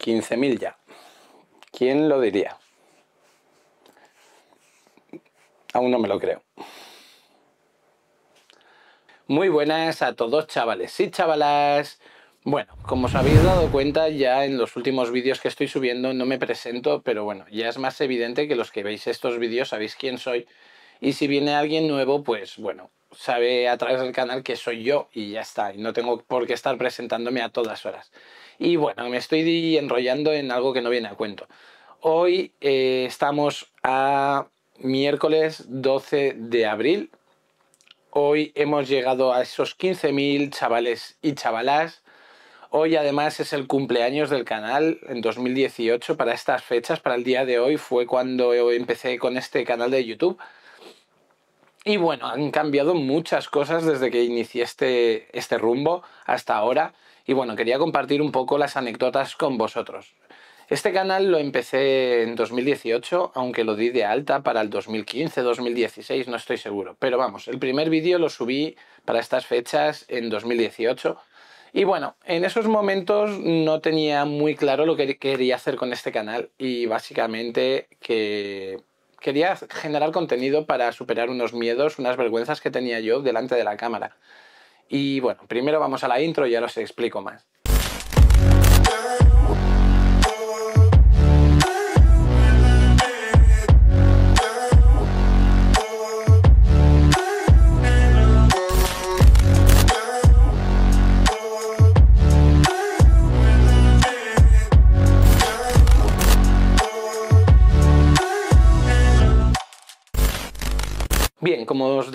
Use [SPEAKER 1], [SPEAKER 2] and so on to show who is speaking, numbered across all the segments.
[SPEAKER 1] 15.000 ya. ¿Quién lo diría? Aún no me lo creo. Muy buenas a todos chavales y chavalas. Bueno, como os habéis dado cuenta ya en los últimos vídeos que estoy subiendo no me presento, pero bueno, ya es más evidente que los que veis estos vídeos sabéis quién soy y si viene alguien nuevo, pues bueno, sabe a través del canal que soy yo y ya está. Y no tengo por qué estar presentándome a todas horas. Y bueno, me estoy enrollando en algo que no viene a cuento. Hoy eh, estamos a miércoles 12 de abril. Hoy hemos llegado a esos 15.000 chavales y chavalas. Hoy además es el cumpleaños del canal en 2018 para estas fechas, para el día de hoy fue cuando empecé con este canal de YouTube. Y bueno, han cambiado muchas cosas desde que inicié este, este, rumbo hasta ahora. Y bueno, quería compartir un poco las anécdotas con vosotros. Este canal lo empecé en 2018, aunque lo di de alta para el 2015, 2016, no estoy seguro. Pero vamos, el primer vídeo lo subí para estas fechas en 2018. Y bueno, en esos momentos no tenía muy claro lo que quería hacer con este canal y básicamente que quería generar contenido para superar unos miedos, unas vergüenzas que tenía yo delante de la cámara. Y bueno, primero vamos a la intro y ya os explico más.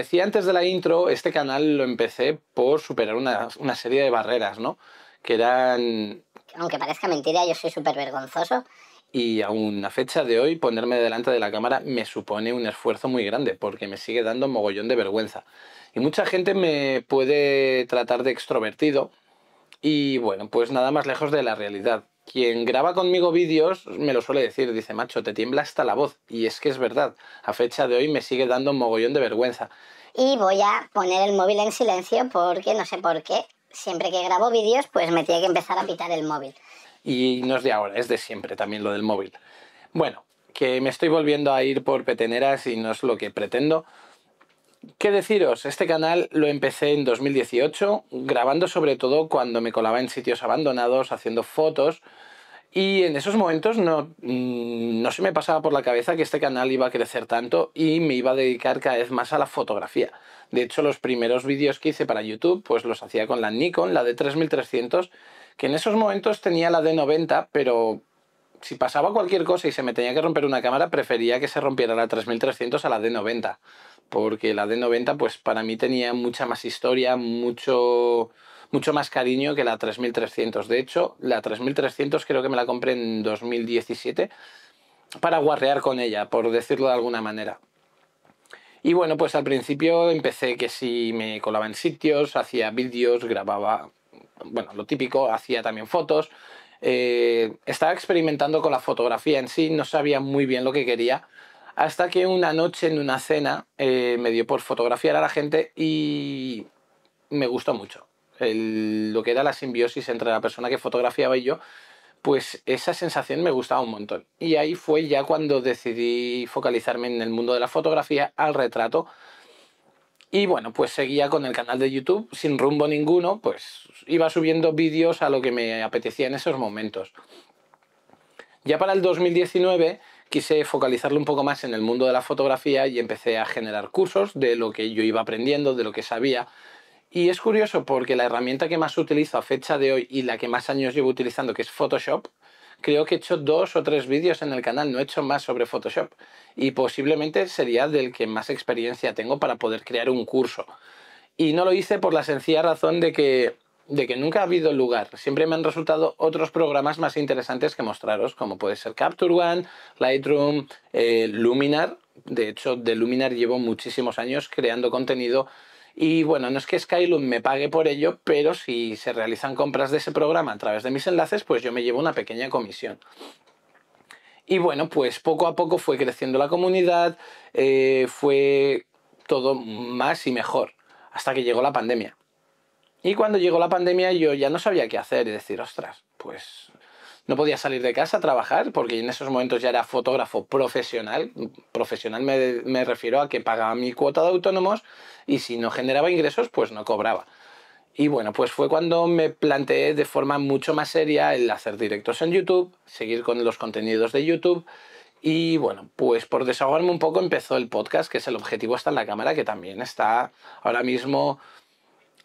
[SPEAKER 1] decía antes de la intro, este canal lo empecé por superar una, serie de barreras, ¿no? Que eran... Aunque parezca mentira, yo soy súper vergonzoso. Y aún a fecha de hoy, ponerme delante de la cámara me supone un esfuerzo muy grande, porque me sigue dando mogollón de vergüenza. Y mucha gente me puede tratar de extrovertido, y bueno, pues nada más lejos de la realidad quien graba conmigo vídeos me lo suele decir, dice, macho, te tiembla hasta la voz. Y es que es verdad, a fecha de hoy me sigue dando un mogollón de vergüenza. Y voy a poner el móvil en silencio porque no sé por qué, siempre que grabo vídeos, pues me tiene que empezar a pitar el móvil. Y no es de ahora, es de siempre también lo del móvil. Bueno, que me estoy volviendo a ir por peteneras y no es lo que pretendo. ¿Qué deciros? Este canal lo empecé en 2018, grabando sobre todo cuando me colaba en sitios abandonados, haciendo fotos, y en esos momentos no, mm, no se me pasaba por la cabeza que este canal iba a crecer tanto y me iba a dedicar cada vez más a la fotografía. De hecho, los primeros vídeos que hice para YouTube, pues los hacía con la Nikon, la de 3300, que en esos momentos tenía la d 90, pero si pasaba cualquier cosa y se me tenía que romper una cámara, prefería que se rompiera la 3300 a la D90, porque la D90 pues para mí tenía mucha más historia, mucho mucho más cariño que la 3300. De hecho, la 3300 creo que me la compré en 2017 para guarrear con ella, por decirlo de alguna manera. Y bueno, pues al principio empecé que si me colaba en sitios, hacía vídeos, grababa, bueno, lo típico, hacía también fotos eh, estaba experimentando con la fotografía en sí, no sabía muy bien lo que quería, hasta que una noche en una cena eh, me dio por fotografiar a la gente y me gustó mucho. El, lo que era la simbiosis entre la persona que fotografiaba y yo, pues esa sensación me gustaba un montón. Y ahí fue ya cuando decidí focalizarme en el mundo de la fotografía, al retrato, y bueno, pues seguía con el canal de YouTube sin rumbo ninguno, pues iba subiendo vídeos a lo que me apetecía en esos momentos. Ya para el 2019 quise focalizarlo un poco más en el mundo de la fotografía y empecé a generar cursos de lo que yo iba aprendiendo, de lo que sabía. Y es curioso porque la herramienta que más utilizo a fecha de hoy y la que más años llevo utilizando, que es Photoshop, creo que he hecho dos o tres vídeos en el canal, no he hecho más sobre Photoshop. Y posiblemente sería del que más experiencia tengo para poder crear un curso. Y no lo hice por la sencilla razón de que, de que nunca ha habido lugar. Siempre me han resultado otros programas más interesantes que mostraros, como puede ser Capture One, Lightroom, eh, Luminar. De hecho, de Luminar llevo muchísimos años creando contenido y bueno, no es que Skyloom me pague por ello, pero si se realizan compras de ese programa a través de mis enlaces, pues yo me llevo una pequeña comisión. Y bueno, pues poco a poco fue creciendo la comunidad, eh, fue todo más y mejor, hasta que llegó la pandemia. Y cuando llegó la pandemia yo ya no sabía qué hacer y decir, ostras, pues no podía salir de casa a trabajar porque en esos momentos ya era fotógrafo profesional. Profesional me, refiero a que pagaba mi cuota de autónomos y si no generaba ingresos, pues no cobraba. Y bueno, pues fue cuando me planteé de forma mucho más seria el hacer directos en YouTube, seguir con los contenidos de YouTube. Y bueno, pues por desahogarme un poco empezó el podcast, que es el objetivo está en la cámara, que también está ahora mismo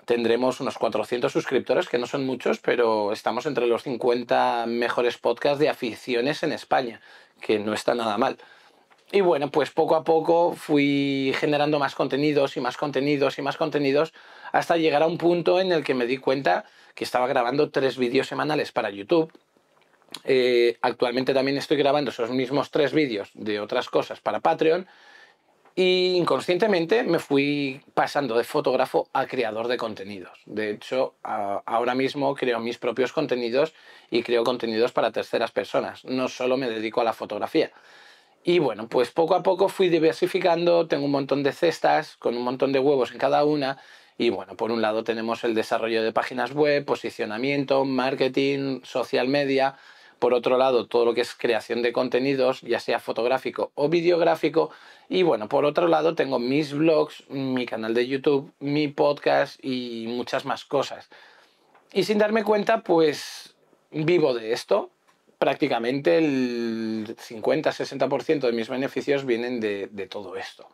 [SPEAKER 1] tendremos unos 400 suscriptores, que no son muchos, pero estamos entre los 50 mejores podcasts de aficiones en España, que no está nada mal. Y bueno, pues poco a poco fui generando más contenidos y más contenidos y más contenidos hasta llegar a un punto en el que me di cuenta que estaba grabando tres vídeos semanales para YouTube. Eh, actualmente también estoy grabando esos mismos tres vídeos de otras cosas para Patreon y inconscientemente me fui pasando de fotógrafo a creador de contenidos. De hecho, ahora mismo creo mis propios contenidos y creo contenidos para terceras personas. No solo me dedico a la fotografía. Y bueno, pues poco a poco fui diversificando, tengo un montón de cestas con un montón de huevos en cada una. Y bueno, por un lado tenemos el desarrollo de páginas web, posicionamiento, marketing, social media, por otro lado todo lo que es creación de contenidos, ya sea fotográfico o videográfico. Y bueno, por otro lado tengo mis blogs, mi canal de YouTube, mi podcast y muchas más cosas. Y sin darme cuenta, pues vivo de esto. Prácticamente el 50-60% de mis beneficios vienen de, de todo esto.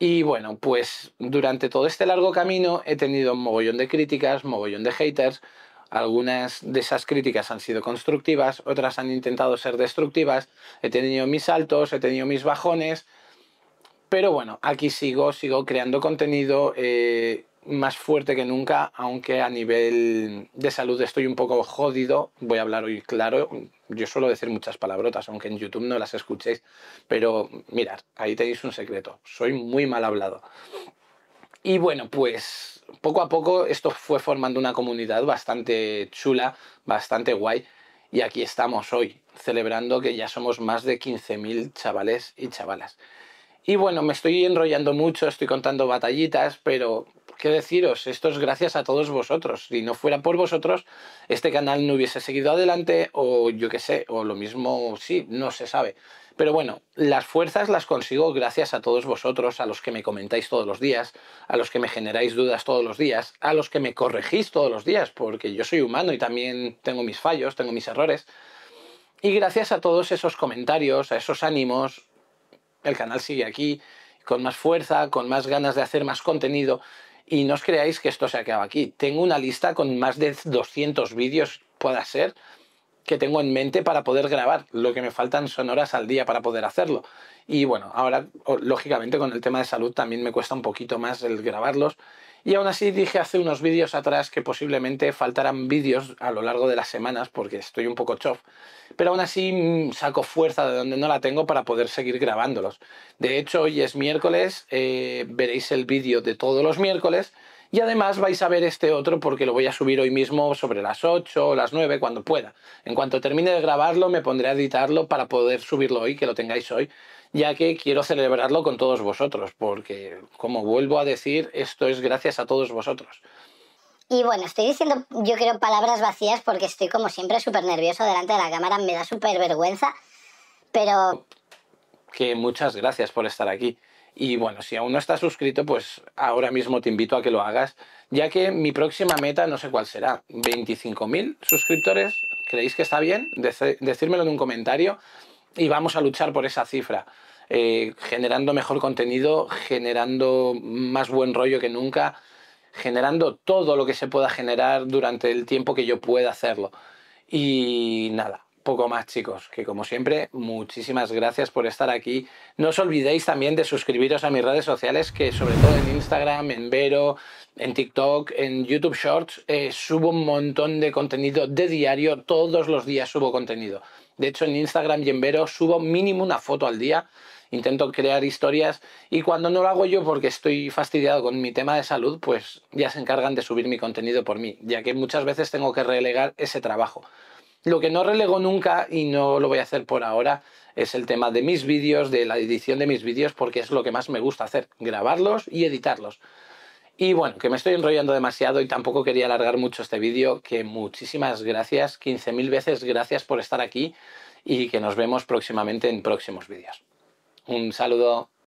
[SPEAKER 1] Y bueno, pues durante todo este largo camino he tenido un mogollón de críticas, mogollón de haters, algunas de esas críticas han sido constructivas, otras han intentado ser destructivas. He tenido mis altos, he tenido mis bajones. Pero bueno, aquí sigo, sigo creando contenido eh, más fuerte que nunca, aunque a nivel de salud estoy un poco jodido. Voy a hablar hoy claro. Yo suelo decir muchas palabrotas, aunque en YouTube no las escuchéis. Pero mirad, ahí tenéis un secreto. Soy muy mal hablado. Y bueno, pues poco a poco esto fue formando una comunidad bastante chula, bastante guay. Y aquí estamos hoy, celebrando que ya somos más de 15.000 chavales y chavalas. Y bueno, me estoy enrollando mucho, estoy contando batallitas, pero qué deciros, esto es gracias a todos vosotros. Si no fuera por vosotros, este canal no hubiese seguido adelante o yo qué sé, o lo mismo, sí, no se sabe. Pero bueno, las fuerzas las consigo gracias a todos vosotros, a los que me comentáis todos los días, a los que me generáis dudas todos los días, a los que me corregís todos los días, porque yo soy humano y también tengo mis fallos, tengo mis errores. Y gracias a todos esos comentarios, a esos ánimos, el canal sigue aquí, con más fuerza, con más ganas de hacer más contenido. Y no os creáis que esto se acaba aquí. Tengo una lista con más de 200 vídeos, pueda ser, que tengo en mente para poder grabar. Lo que me faltan son horas al día para poder hacerlo. Y bueno, ahora, lógicamente, con el tema de salud también me cuesta un poquito más el grabarlos. Y aún así dije hace unos vídeos atrás que posiblemente faltaran vídeos a lo largo de las semanas porque estoy un poco chof. Pero aún así mm, saco fuerza de donde no la tengo para poder seguir grabándolos. De hecho, hoy es miércoles, eh, veréis el vídeo de todos los miércoles y además vais a ver este otro porque lo voy a subir hoy mismo sobre las 8 o las 9, cuando pueda. En cuanto termine de grabarlo, me pondré a editarlo para poder subirlo hoy, que lo tengáis hoy, ya que quiero celebrarlo con todos vosotros, porque, como vuelvo a decir, esto es gracias a todos vosotros. Y bueno, estoy diciendo, yo creo, palabras vacías porque estoy como siempre súper nervioso delante de la cámara, me da súper vergüenza, pero que muchas gracias por estar aquí. Y bueno, si aún no estás suscrito, pues ahora mismo te invito a que lo hagas, ya que mi próxima meta no sé cuál será. 25.000 suscriptores, ¿creéis que está bien? decírmelo en un comentario y vamos a luchar por esa cifra. Eh, generando mejor contenido, generando más buen rollo que nunca, generando todo lo que se pueda generar durante el tiempo que yo pueda hacerlo. Y nada, poco más chicos, que como siempre, muchísimas gracias por estar aquí. No os olvidéis también de suscribiros a mis redes sociales, que sobre todo en Instagram, en Vero, en TikTok, en YouTube Shorts, eh, subo un montón de contenido de diario, todos los días subo contenido. De hecho, en Instagram y en Vero subo mínimo una foto al día, intento crear historias y cuando no lo hago yo porque estoy fastidiado con mi tema de salud, pues ya se encargan de subir mi contenido por mí, ya que muchas veces tengo que relegar ese trabajo. Lo que no relego nunca y no lo voy a hacer por ahora es el tema de mis vídeos, de la edición de mis vídeos, porque es lo que más me gusta hacer, grabarlos y editarlos. Y bueno, que me estoy enrollando demasiado y tampoco quería alargar mucho este vídeo, que muchísimas gracias, 15.000 veces gracias por estar aquí y que nos vemos próximamente en próximos vídeos. Un saludo.